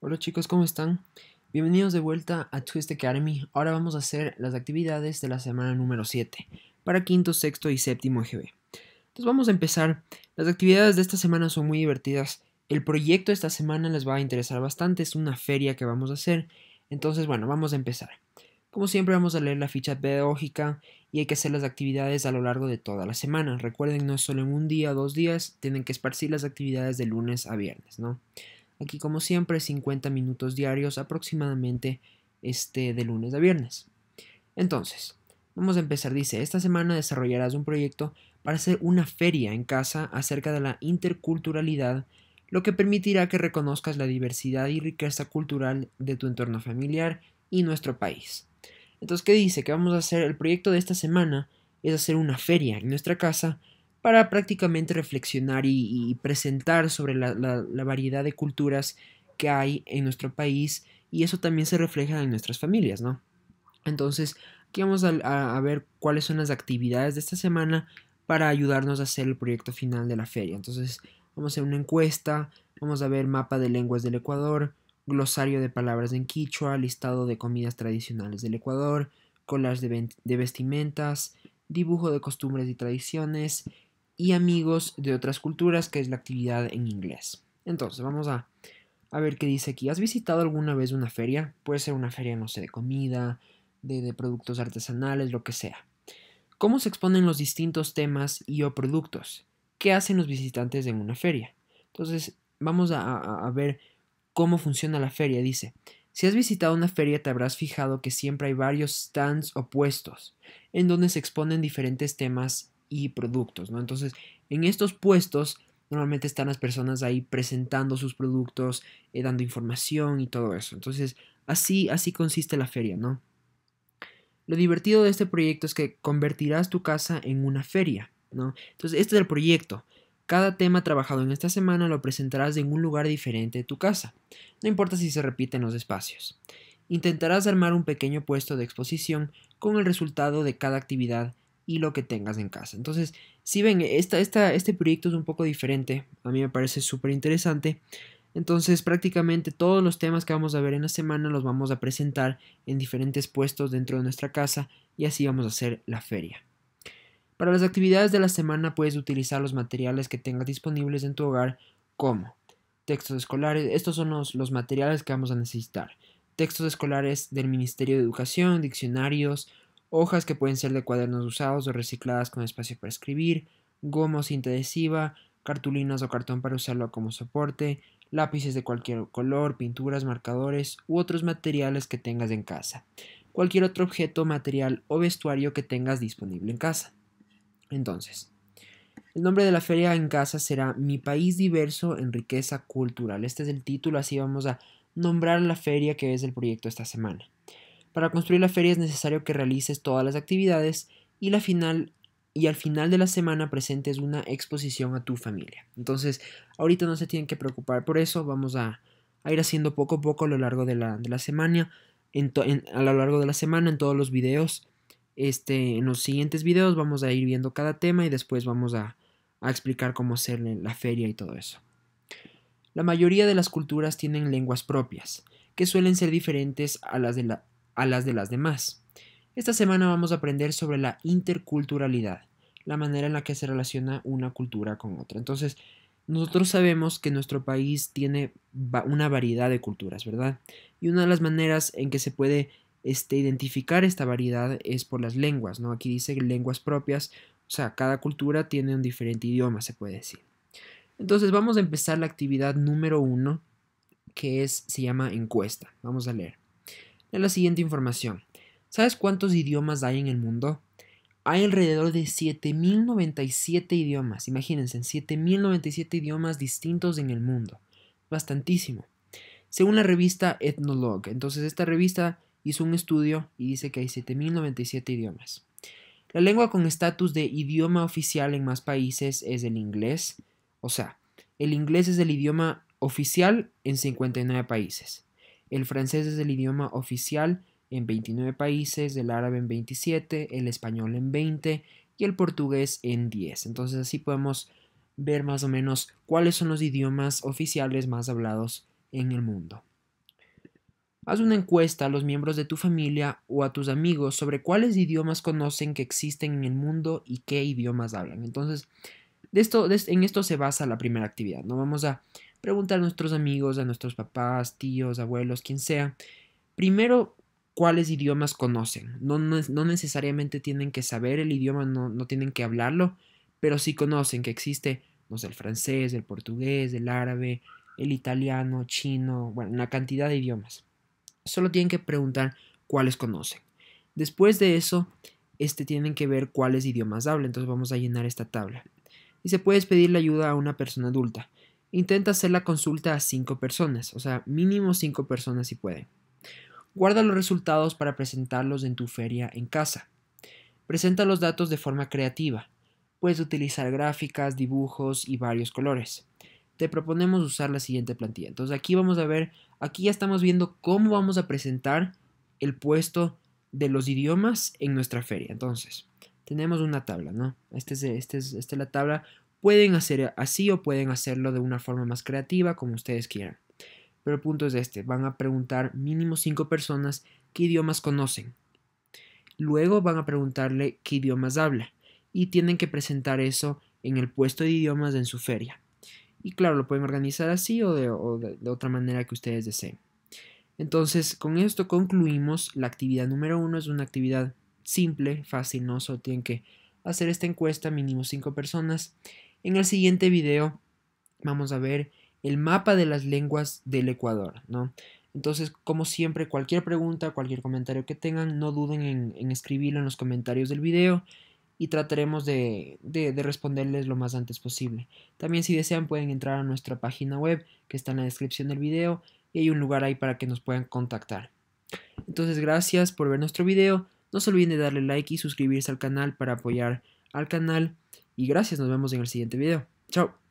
Hola chicos, ¿cómo están? Bienvenidos de vuelta a Twist Academy. Ahora vamos a hacer las actividades de la semana número 7 para quinto, sexto y séptimo EGB. Entonces vamos a empezar. Las actividades de esta semana son muy divertidas. El proyecto de esta semana les va a interesar bastante. Es una feria que vamos a hacer. Entonces, bueno, vamos a empezar. Como siempre vamos a leer la ficha pedagógica y hay que hacer las actividades a lo largo de toda la semana. Recuerden, no es solo en un día, o dos días, tienen que esparcir las actividades de lunes a viernes, ¿no? Aquí como siempre 50 minutos diarios aproximadamente este, de lunes a viernes. Entonces, vamos a empezar. Dice, esta semana desarrollarás un proyecto para hacer una feria en casa acerca de la interculturalidad, lo que permitirá que reconozcas la diversidad y riqueza cultural de tu entorno familiar y nuestro país. Entonces, ¿qué dice? Que vamos a hacer, el proyecto de esta semana es hacer una feria en nuestra casa para prácticamente reflexionar y, presentar sobre la, variedad de culturas que hay en nuestro país y eso también se refleja en nuestras familias, ¿no? Entonces, aquí vamos a, ver cuáles son las actividades de esta semana para ayudarnos a hacer el proyecto final de la feria. Entonces, vamos a hacer una encuesta, vamos a ver mapa de lenguas del Ecuador, glosario de palabras en quichua, listado de comidas tradicionales del Ecuador, collage de vestimentas, dibujo de costumbres y tradiciones, y amigos de otras culturas, que es la actividad en inglés. Entonces, vamos a, a ver qué dice aquí. ¿Has visitado alguna vez una feria? Puede ser una feria, no sé, de comida, de, productos artesanales, lo que sea. ¿Cómo se exponen los distintos temas y o productos? ¿Qué hacen los visitantes en una feria? Entonces, vamos a, a, ver cómo funciona la feria. Dice, si has visitado una feria te habrás fijado que siempre hay varios stands opuestos, en donde se exponen diferentes temas y productos, ¿no? Entonces, en estos puestos normalmente están las personas ahí presentando sus productos, eh, dando información y todo eso. Entonces, así, así consiste la feria, ¿no? Lo divertido de este proyecto es que convertirás tu casa en una feria, ¿no? Entonces, este es el proyecto. Cada tema trabajado en esta semana lo presentarás en un lugar diferente de tu casa, no importa si se repiten los espacios. Intentarás armar un pequeño puesto de exposición con el resultado de cada actividad y lo que tengas en casa. Entonces, si ven, este proyecto es un poco diferente, a mí me parece súper interesante. Entonces, prácticamente todos los temas que vamos a ver en la semana los vamos a presentar en diferentes puestos dentro de nuestra casa y así vamos a hacer la feria. Para las actividades de la semana puedes utilizar los materiales que tengas disponibles en tu hogar como textos escolares, estos son los materiales que vamos a necesitar. Textos escolares del Ministerio de Educación, diccionarios, hojas que pueden ser de cuadernos usados o recicladas con espacio para escribir, goma o cinta adhesiva, cartulinas o cartón para usarlo como soporte, lápices de cualquier color, pinturas, marcadores u otros materiales que tengas en casa, cualquier otro objeto, material o vestuario que tengas disponible en casa. Entonces, el nombre de la feria en casa será Mi país diverso en riqueza cultural. Este es el título, así vamos a nombrar la feria que es el proyecto esta semana. Para construir la feria es necesario que realices todas las actividades y, la final, y al final de la semana presentes una exposición a tu familia. Entonces, ahorita no se tienen que preocupar por eso, vamos a, ir haciendo poco a poco a lo largo de la, semana, en a lo largo de la semana en todos los videos. Este, en los siguientes videos vamos a ir viendo cada tema y después vamos a, a explicar cómo hacer la feria y todo eso. La mayoría de las culturas tienen lenguas propias, que suelen ser diferentes a las de, la, a las de las demás. Esta semana vamos a aprender sobre la interculturalidad, la manera en la que se relaciona una cultura con otra. Entonces, nosotros sabemos que nuestro país tiene una variedad de culturas, ¿verdad? Y una de las maneras en que se puede este, identificar esta variedad es por las lenguas, ¿no? Aquí dice lenguas propias, o sea, cada cultura tiene un diferente idioma, se puede decir. Entonces vamos a empezar la actividad número uno, que es, se llama encuesta. Vamos a leer la siguiente información. ¿Sabes cuántos idiomas hay en el mundo? Hay alrededor de 7.097 idiomas. Imagínense, 7.097 idiomas distintos en el mundo. Bastantísimo. Según la revista Ethnologue. Entonces esta revista hizo un estudio y dice que hay 7.097 idiomas. La lengua con estatus de idioma oficial en más países es el inglés. O sea, el inglés es el idioma oficial en 59 países. El francés es el idioma oficial en 29 países, el árabe en 27, el español en 20 y el portugués en 10. Entonces así podemos ver más o menos cuáles son los idiomas oficiales más hablados en el mundo. Haz una encuesta a los miembros de tu familia o a tus amigos sobre cuáles idiomas conocen que existen en el mundo y qué idiomas hablan. Entonces, esto, en esto se basa la primera actividad. ¿no? Vamos a Pregunta a nuestros amigos, a nuestros papás, tíos, abuelos, quien sea. Primero, cuáles idiomas conocen. No, necesariamente tienen que saber el idioma, no, tienen que hablarlo, pero sí conocen que existe, no el francés, el portugués, el árabe, el italiano, chino, bueno, una cantidad de idiomas. Solo tienen que preguntar cuáles conocen. Después de eso, este, tienen que ver cuáles idiomas habla. Entonces vamos a llenar esta tabla. Y se puede pedir la ayuda a una persona adulta. Intenta hacer la consulta a cinco personas, o sea, mínimo cinco personas si puede. Guarda los resultados para presentarlos en tu feria en casa. Presenta los datos de forma creativa. Puedes utilizar gráficas, dibujos y varios colores. Te proponemos usar la siguiente plantilla. Entonces aquí vamos a ver, aquí ya estamos viendo cómo vamos a presentar el puesto de los idiomas en nuestra feria. Entonces, tenemos una tabla, ¿no? Este este esta es, este es, la tabla Pueden hacer así o pueden hacerlo de una forma más creativa, como ustedes quieran. Pero el punto es este, van a preguntar mínimo cinco personas qué idiomas conocen. Luego van a preguntarle qué idiomas habla y tienen que presentar eso en el puesto de idiomas en su feria. Y claro, lo pueden organizar así o de, otra manera que ustedes deseen. Entonces, con esto concluimos. La actividad número uno es una actividad simple, fácil, no solo tienen que hacer esta encuesta, mínimo cinco personas. En el siguiente video vamos a ver el mapa de las lenguas del Ecuador, ¿no? Entonces, como siempre, cualquier pregunta, cualquier comentario que tengan, no duden en, escribirlo en los comentarios del video y trataremos de, de, responderles lo más antes posible. También si desean pueden entrar a nuestra página web que está en la descripción del video y hay un lugar ahí para que nos puedan contactar. Entonces, gracias por ver nuestro video. No se olviden de darle like y suscribirse al canal para apoyar al canal. Y gracias, nos vemos en el siguiente video. Chao.